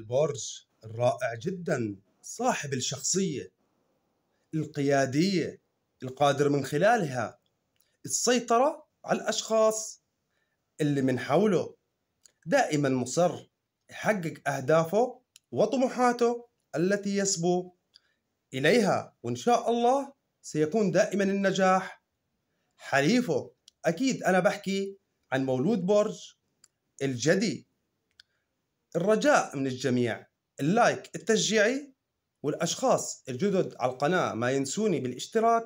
البرج الرائع جدا صاحب الشخصية القيادية القادر من خلالها السيطرة على الأشخاص اللي من حوله دائما مصر يحقق أهدافه وطموحاته التي يسبو إليها وإن شاء الله سيكون دائما النجاح حليفه أكيد أنا بحكي عن مولود برج الجدي الرجاء من الجميع اللايك التشجيعي والأشخاص الجدد على القناة ما ينسوني بالاشتراك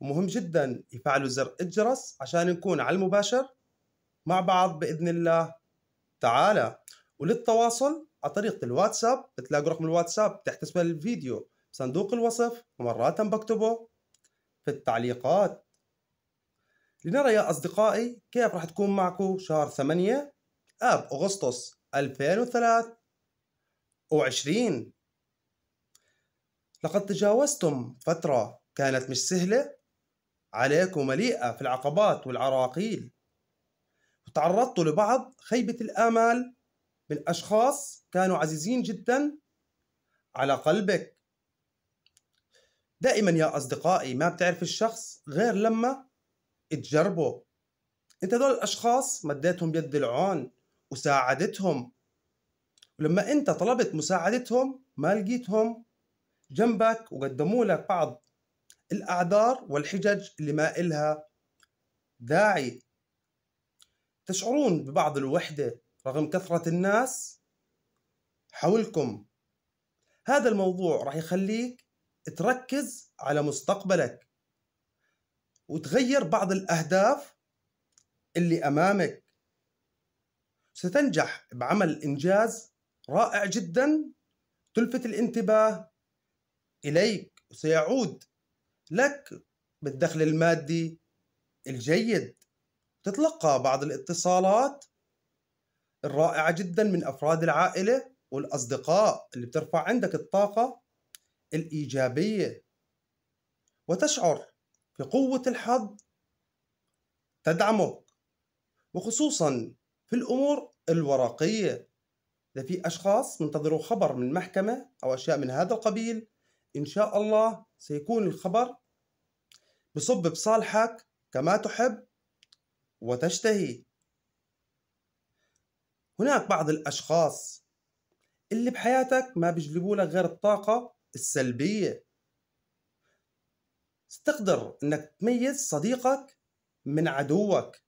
ومهم جدا يفعلوا زر الجرس عشان نكون على المباشر مع بعض بإذن الله تعالى وللتواصل على طريق الواتساب بتلاقوا رقم الواتساب تحت اسم الفيديو صندوق الوصف ومرات بكتبه في التعليقات لنرى يا أصدقائي كيف راح تكون معكم شهر 8 آب أغسطس 2023 لقد تجاوزتم فترة كانت مش سهلة عليكم مليئة في العقبات والعراقيل وتعرضت لبعض خيبة الآمال من أشخاص كانوا عزيزين جدا على قلبك دائما يا أصدقائي ما بتعرف الشخص غير لما تجربه انت دول الأشخاص مديتهم يد العون وساعدتهم ولما انت طلبت مساعدتهم ما لقيتهم جنبك وقدموا لك بعض الاعذار والحجج اللي ما إلها داعي تشعرون ببعض الوحده رغم كثره الناس حولكم هذا الموضوع راح يخليك تركز على مستقبلك وتغير بعض الأهداف اللي أمامك ستنجح بعمل إنجاز رائع جدا تلفت الانتباه إليك وسيعود لك بالدخل المادي الجيد تتلقى بعض الاتصالات الرائعة جدا من أفراد العائلة والأصدقاء اللي بترفع عندك الطاقة الإيجابية وتشعر في قوة الحظ تدعمك وخصوصا في الأمور الورقية إذا في أشخاص منتظروا خبر من محكمة أو أشياء من هذا القبيل إن شاء الله سيكون الخبر بصب بصالحك كما تحب وتشتهي هناك بعض الأشخاص اللي بحياتك ما بيجلبوا لك غير الطاقة السلبية تقدر انك تميز صديقك من عدوك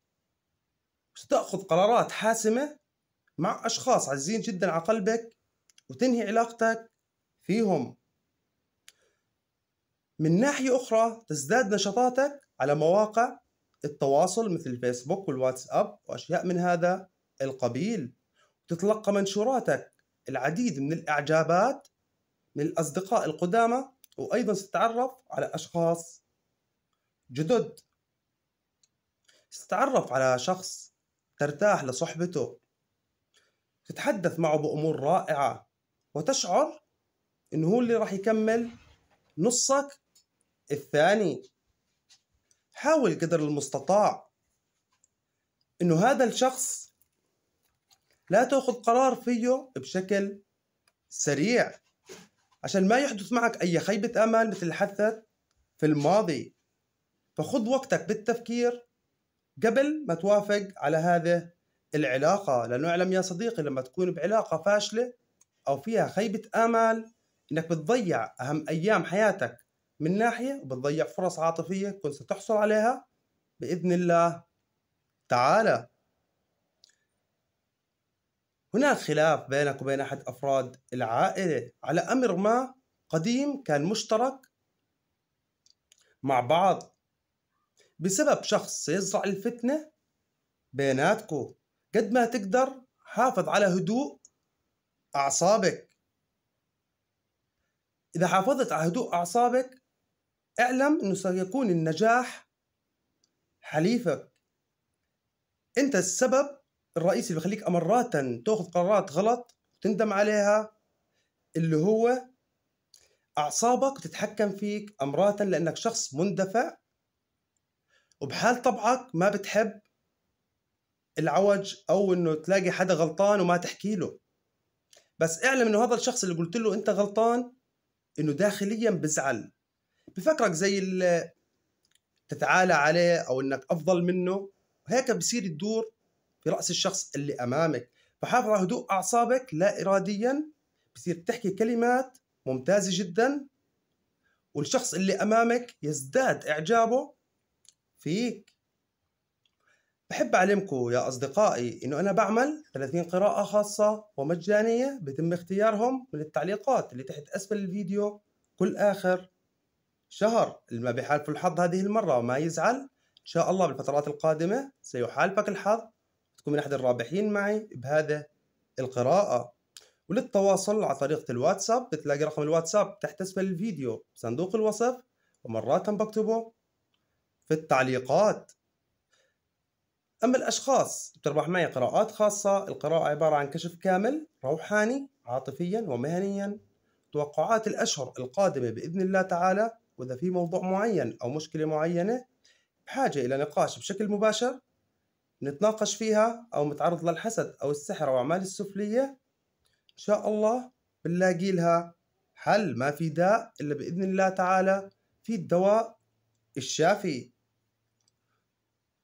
وستأخذ قرارات حاسمة مع أشخاص عزيزين جدا على قلبك وتنهي علاقتك فيهم من ناحية أخرى تزداد نشاطاتك على مواقع التواصل مثل الفيسبوك والواتساب وأشياء من هذا القبيل تتلقى منشوراتك العديد من الإعجابات من الأصدقاء القدامى وأيضا ستتعرف على أشخاص جدد ستتعرف على شخص ترتاح لصحبته تتحدث معه بأمور رائعة وتشعر إنه هو اللي راح يكمل نصك الثاني حاول قدر المستطاع إنه هذا الشخص لا تأخذ قرار فيه بشكل سريع عشان ما يحدث معك أي خيبة أمان مثل اللي حدثت في الماضي فخذ وقتك بالتفكير قبل ما توافق على هذه العلاقة لأنه اعلم يا صديقي لما تكون بعلاقة فاشلة أو فيها خيبة آمال إنك بتضيع أهم أيام حياتك من ناحية وبتضيع فرص عاطفية كنت ستحصل عليها بإذن الله تعالى هناك خلاف بينك وبين أحد أفراد العائلة على أمر ما قديم كان مشترك مع بعض بسبب شخص سيزرع الفتنة بيناتكو قد ما تقدر حافظ على هدوء أعصابك إذا حافظت على هدوء أعصابك اعلم أنه سيكون النجاح حليفك أنت السبب الرئيسي اللي بخليك مرات تاخذ قرارات غلط وتندم عليها اللي هو أعصابك تتحكم فيك أمراتا لأنك شخص مندفع وبحال طبعك ما بتحب العوج او انه تلاقي حدا غلطان وما تحكي له بس اعلم انه هذا الشخص اللي قلت له انت غلطان انه داخليا بزعل بفكرك زي اللي تتعالى عليه او انك افضل منه هيك بصير الدور في راس الشخص اللي امامك فحافظ على هدوء اعصابك لا اراديا بصير تحكي كلمات ممتازه جدا والشخص اللي امامك يزداد اعجابه فيك بحب أعلمكم يا أصدقائي إنه أنا بعمل 30 قراءة خاصة ومجانية بيتم اختيارهم من التعليقات اللي تحت أسفل الفيديو كل آخر شهر اللي ما بحالف الحظ هذه المرة وما يزعل إن شاء الله بالفترات القادمة سيحالفك الحظ تكون من أحد الرابحين معي بهذا القراءة وللتواصل على طريقة الواتساب بتلاقي رقم الواتساب تحت أسفل الفيديو بصندوق الوصف ومرات بكتبه في التعليقات أما الأشخاص بتربح معي قراءات خاصة القراءة عبارة عن كشف كامل روحاني عاطفيا ومهنيا توقعات الأشهر القادمة بإذن الله تعالى وإذا في موضوع معين أو مشكلة معينة بحاجة إلى نقاش بشكل مباشر نتناقش فيها أو متعرض للحسد أو السحر أو أعمال السفلية إن شاء الله بنلاقي لها حل ما في داء إلا بإذن الله تعالى في الدواء الشافي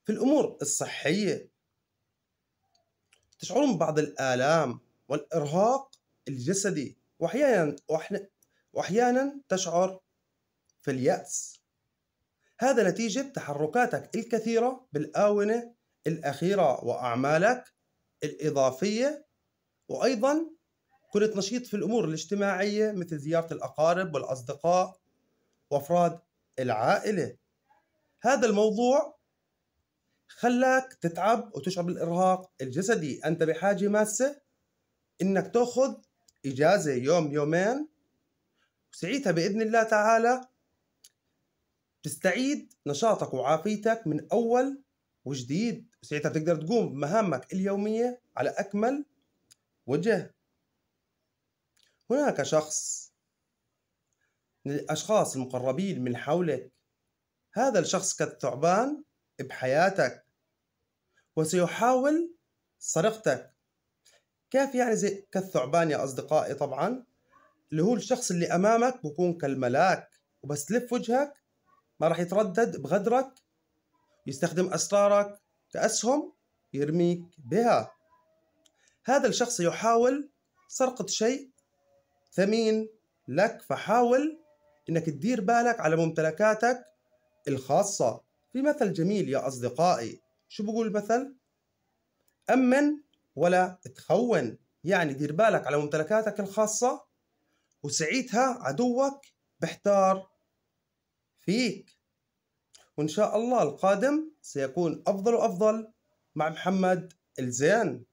في الأمور الصحية تشعرون ببعض الآلام والإرهاق الجسدي وأحيانا وأحيانا تشعر في اليأس هذا نتيجة تحركاتك الكثيرة بالآونة الأخيرة وأعمالك الإضافية وأيضا كنت نشيط في الأمور الاجتماعية مثل زيارة الأقارب والأصدقاء وأفراد العائلة هذا الموضوع خلاك تتعب وتشعر بالارهاق الجسدي انت بحاجه ماسه انك تاخذ اجازه يوم يومين وسعيتها باذن الله تعالى تستعيد نشاطك وعافيتك من اول وجديد ساعتها بتقدر تقوم بمهامك اليوميه على اكمل وجه هناك شخص من الاشخاص المقربين من حولك هذا الشخص كالثعبان بحياتك وسيحاول سرقتك كيف يعني زي كالثعبان يا أصدقائي طبعا اللي هو الشخص اللي أمامك بكون كالملاك وبس تلف وجهك ما راح يتردد بغدرك يستخدم أسرارك كأسهم يرميك بها هذا الشخص يحاول سرقة شيء ثمين لك فحاول انك تدير بالك على ممتلكاتك الخاصة في مثل جميل يا أصدقائي شو بقول المثل؟ أمن ولا تخون يعني دير بالك على ممتلكاتك الخاصة وسعيتها عدوك بحتار فيك وإن شاء الله القادم سيكون أفضل وأفضل مع محمد الزين